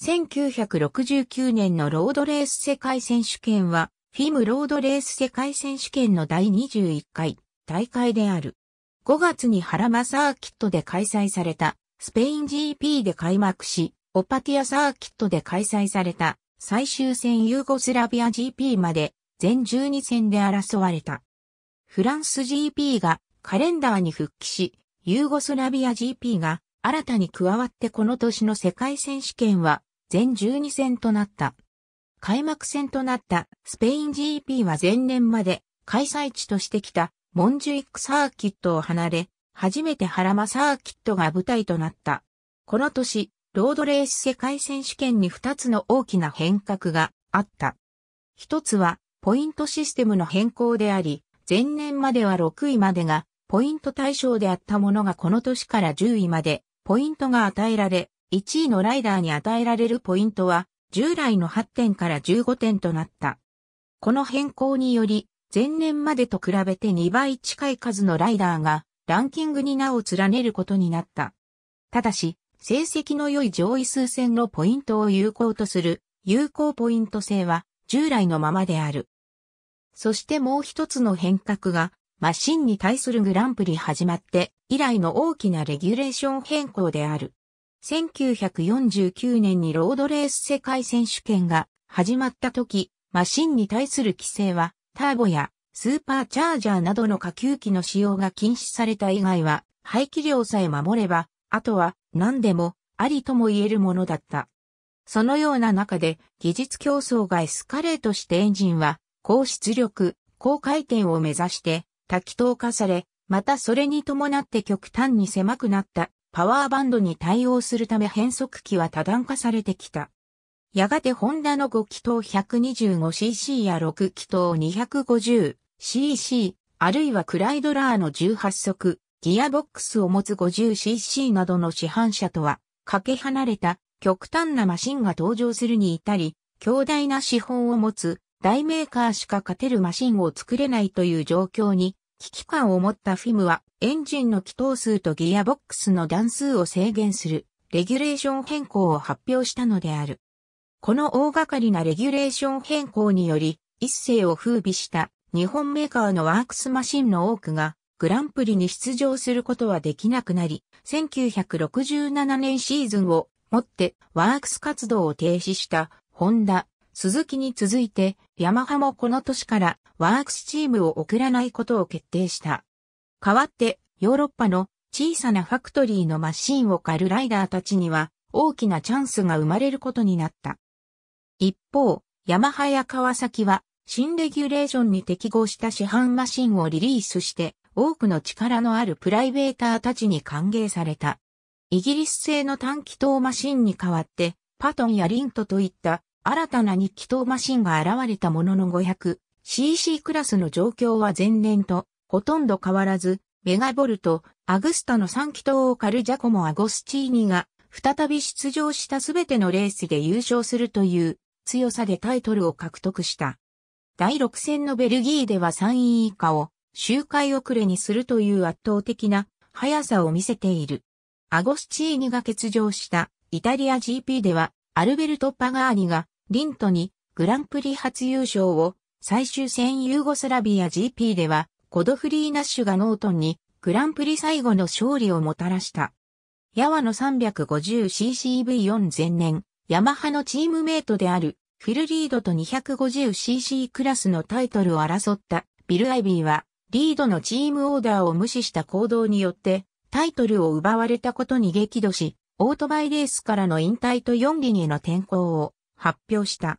1969年のロードレース世界選手権は、フィムロードレース世界選手権の第21回大会である。5月にハラマサーキットで開催されたスペイン GP で開幕し、オパティアサーキットで開催された最終戦ユーゴスラビア GP まで全12戦で争われた。フランス GP がカレンダーに復帰し、ユーゴスラビア GP が新たに加わってこの年の世界選手権は全12戦となった。開幕戦となったスペイン GP は前年まで開催地としてきたモンジュイックサーキットを離れ、初めてハラマサーキットが舞台となった。この年、ロードレース世界選手権に2つの大きな変革があった。一つは、ポイントシステムの変更であり、前年までは6位までが、ポイント対象であったものがこの年から10位まで、ポイントが与えられ、1位のライダーに与えられるポイントは、従来の8点から15点となった。この変更により、前年までと比べて2倍近い数のライダーが、ランキングに名を連ねることになった。ただし、成績の良い上位数戦のポイントを有効とする、有効ポイント制は、従来のままである。そしてもう一つの変革が、マシンに対するグランプリ始まって以来の大きなレギュレーション変更である。1949年にロードレース世界選手権が始まった時、マシンに対する規制は、ターボやスーパーチャージャーなどの下級機の使用が禁止された以外は、排気量さえ守れば、あとは何でもありとも言えるものだった。そのような中で技術競争がエスカレートしてエンジンは高出力、高回転を目指して多気筒化され、またそれに伴って極端に狭くなったパワーバンドに対応するため変速機は多段化されてきた。やがてホンダの5気筒 125cc や6気筒 250cc、あるいはクライドラーの18速、ギアボックスを持つ 50cc などの市販車とは、かけ離れた極端なマシンが登場するに至り、強大な資本を持つ大メーカーしか勝てるマシンを作れないという状況に危機感を持ったフィムはエンジンの気筒数とギアボックスの段数を制限するレギュレーション変更を発表したのである。この大掛かりなレギュレーション変更により一世を風靡した日本メーカーのワークスマシンの多くがグランプリに出場することはできなくなり、1967年シーズンをもってワークス活動を停止したホンダ、鈴木に続いて、ヤマハもこの年からワークスチームを送らないことを決定した。代わって、ヨーロッパの小さなファクトリーのマシンを狩るライダーたちには大きなチャンスが生まれることになった。一方、ヤマハや川崎は新レギュレーションに適合した市販マシンをリリースして多くの力のあるプライベーターたちに歓迎された。イギリス製の短気筒マシンに代わってパトンやリントといった新たな日記筒マシンが現れたものの 500cc クラスの状況は前年とほとんど変わらず、メガボルト、アグスタの3気筒をカルジャコモ・アゴスチーニが再び出場したすべてのレースで優勝するという強さでタイトルを獲得した。第6戦のベルギーでは3位以下を周回遅れにするという圧倒的な速さを見せている。アゴスチーニが欠場したイタリア GP ではアルベルト・パガーニがリントにグランプリ初優勝を、最終戦ユーゴスラビア GP では、コドフリー・ナッシュがノートンにグランプリ最後の勝利をもたらした。ヤワの 350ccV4 前年、ヤマハのチームメイトであるフィルリードと 250cc クラスのタイトルを争ったビル・アイビーは、リードのチームオーダーを無視した行動によって、タイトルを奪われたことに激怒し、オートバイレースからの引退と4輪への転向を発表した。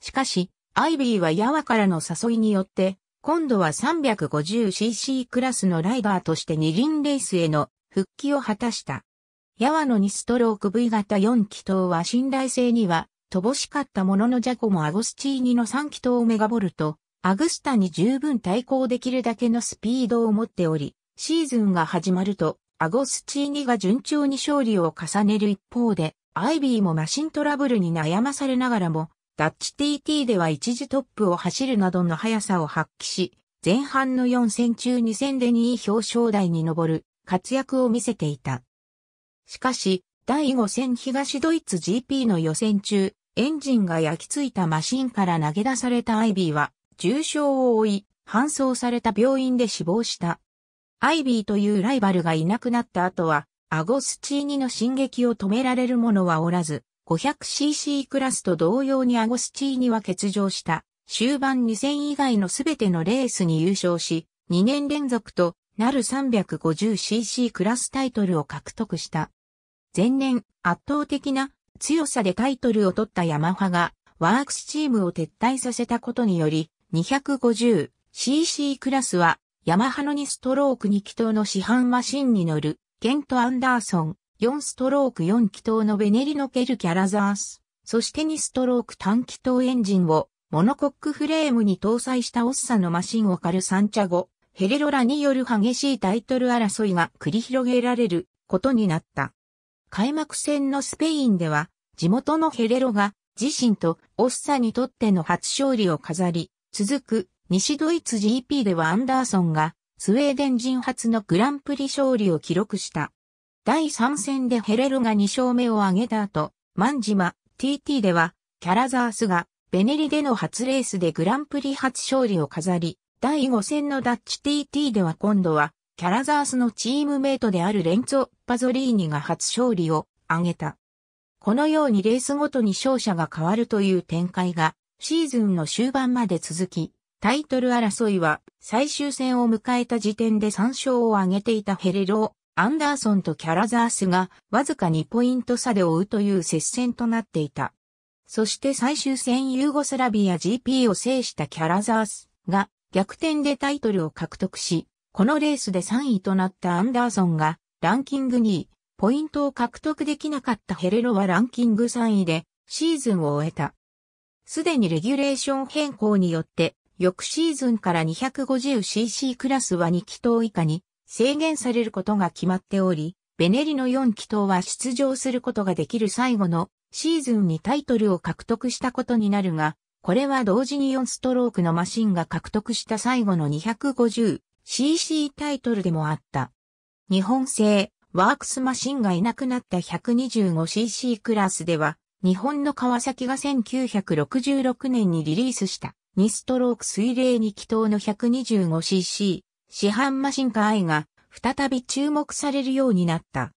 しかし、アイビーはヤワからの誘いによって、今度は 350cc クラスのライバーとして二輪レースへの復帰を果たした。ヤワの2ストローク V 型4気筒は信頼性には乏しかったもののジャコもアゴスチーニの3気筒をメガボルト、アグスタに十分対抗できるだけのスピードを持っており、シーズンが始まると、アゴスチーニが順調に勝利を重ねる一方で、アイビーもマシントラブルに悩まされながらも、ダッチ TT では一時トップを走るなどの速さを発揮し、前半の4戦中2戦で2位表彰台に上る活躍を見せていた。しかし、第5戦東ドイツ GP の予選中、エンジンが焼き付いたマシンから投げ出されたアイビーは、重傷を負い、搬送された病院で死亡した。アイビーというライバルがいなくなった後は、アゴスチーニの進撃を止められる者はおらず、500cc クラスと同様にアゴスチーニは欠場した。終盤2000以外のすべてのレースに優勝し、2年連続となる 350cc クラスタイトルを獲得した。前年、圧倒的な強さでタイトルを取ったヤマハが、ワークスチームを撤退させたことにより、250cc クラスは、ヤマハの2ストローク2気筒の市販マシンに乗るケント・アンダーソン、4ストローク4気筒のベネリノ・ケル・キャラザース、そして2ストローク短気筒エンジンをモノコックフレームに搭載したオッサのマシンをカル・サンチャゴ、ヘレロラによる激しいタイトル争いが繰り広げられることになった。開幕戦のスペインでは、地元のヘレロが自身とオッサにとっての初勝利を飾り、続く西ドイツ GP ではアンダーソンがスウェーデン人初のグランプリ勝利を記録した。第3戦でヘレルが2勝目を挙げた後、万島 TT では、キャラザースが、ベネリでの初レースでグランプリ初勝利を飾り、第5戦のダッチ TT では今度は、キャラザースのチームメイトであるレンツォ・パゾリーニが初勝利を挙げた。このようにレースごとに勝者が変わるという展開が、シーズンの終盤まで続き、タイトル争いは最終戦を迎えた時点で3勝を挙げていたヘレロー、アンダーソンとキャラザースがわずか2ポイント差で追うという接戦となっていた。そして最終戦ユーゴスラビア GP を制したキャラザースが逆転でタイトルを獲得し、このレースで3位となったアンダーソンがランキング2位、ポイントを獲得できなかったヘレロはランキング3位でシーズンを終えた。すでにレギュレーション変更によって翌シーズンから 250cc クラスは2気筒以下に制限されることが決まっており、ベネリの4気筒は出場することができる最後のシーズンにタイトルを獲得したことになるが、これは同時に4ストロークのマシンが獲得した最後の 250cc タイトルでもあった。日本製ワークスマシンがいなくなった 125cc クラスでは、日本の川崎が1966年にリリースした2ストローク水冷2気筒の 125cc、市販マシンカー I が再び注目されるようになった。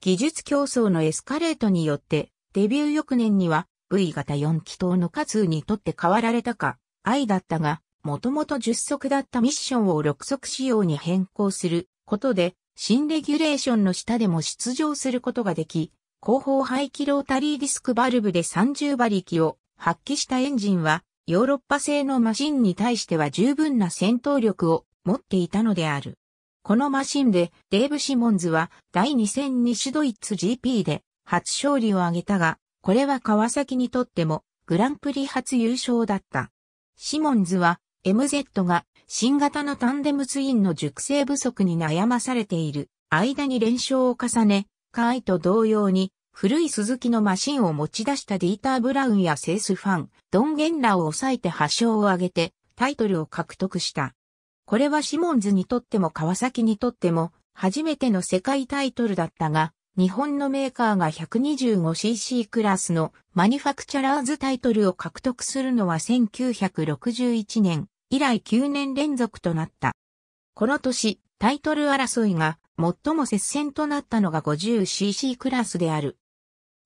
技術競争のエスカレートによって、デビュー翌年には V 型4気筒の数にとって変わられたか、I だったが、もともと10足だったミッションを6足仕様に変更することで、新レギュレーションの下でも出場することができ、後方排気ロータリーディスクバルブで30馬力を発揮したエンジンはヨーロッパ製のマシンに対しては十分な戦闘力を持っていたのである。このマシンでデーブ・シモンズは第2戦西ドイツ GP で初勝利を挙げたが、これは川崎にとってもグランプリ初優勝だった。シモンズは MZ が新型のタンデムツインの熟成不足に悩まされている間に連勝を重ね、カイと同様に古い鈴木のマシンを持ち出したディーター・ブラウンやセースファン、ドン・ゲンラを抑えて発祥を挙げてタイトルを獲得した。これはシモンズにとっても川崎にとっても初めての世界タイトルだったが、日本のメーカーが 125cc クラスのマニファクチャラーズタイトルを獲得するのは1961年以来9年連続となった。この年、タイトル争いが最も接戦となったのが 50cc クラスである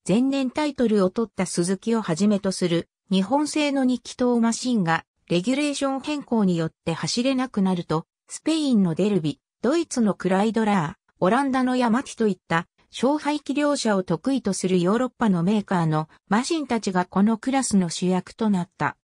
前年タイトルを取った鈴木をはじめとする日本製の2気筒マシンがレギュレーション変更によって走れなくなると、スペインのデルビ、ドイツのクライドラー、オランダのヤマティといった勝敗機量車を得意とするヨーロッパのメーカーのマシンたちがこのクラスの主役となった。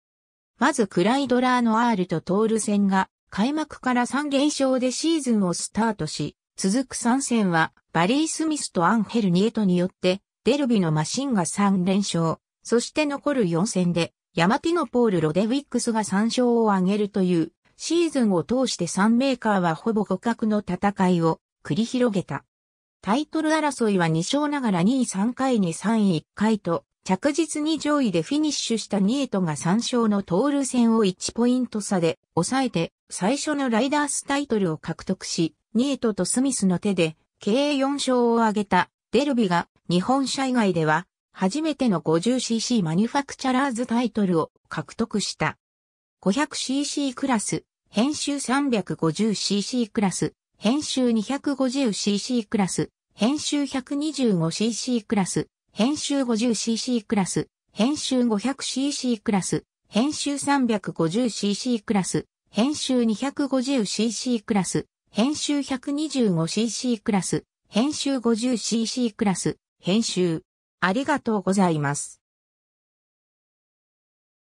まずクライドラーの R とトール戦が開幕から3連勝でシーズンをスタートし、続く3戦はバリー・スミスとアンヘル・ニエトによってデルビのマシンが3連勝、そして残る4戦で、ヤマティノポール・ロデウィックスが3勝を挙げるという、シーズンを通して3メーカーはほぼ互角の戦いを繰り広げた。タイトル争いは2勝ながら2位3回に3位1回と、着実に上位でフィニッシュしたニエトが3勝のトール戦を1ポイント差で抑えて、最初のライダースタイトルを獲得し、ニエトとスミスの手で、計4勝を挙げた、デルビが日本社以外では、初めての 50cc マニュファクチャラーズタイトルを獲得した。500cc クラス、編集 350cc クラス、編集 250cc クラス、編集 125cc クラス、編集 50cc クラス、編集 500cc クラス、編集 350cc クラス、編集 250cc クラス、編集 125cc クラス、編集 50cc クラス、編集。ありがとうございます。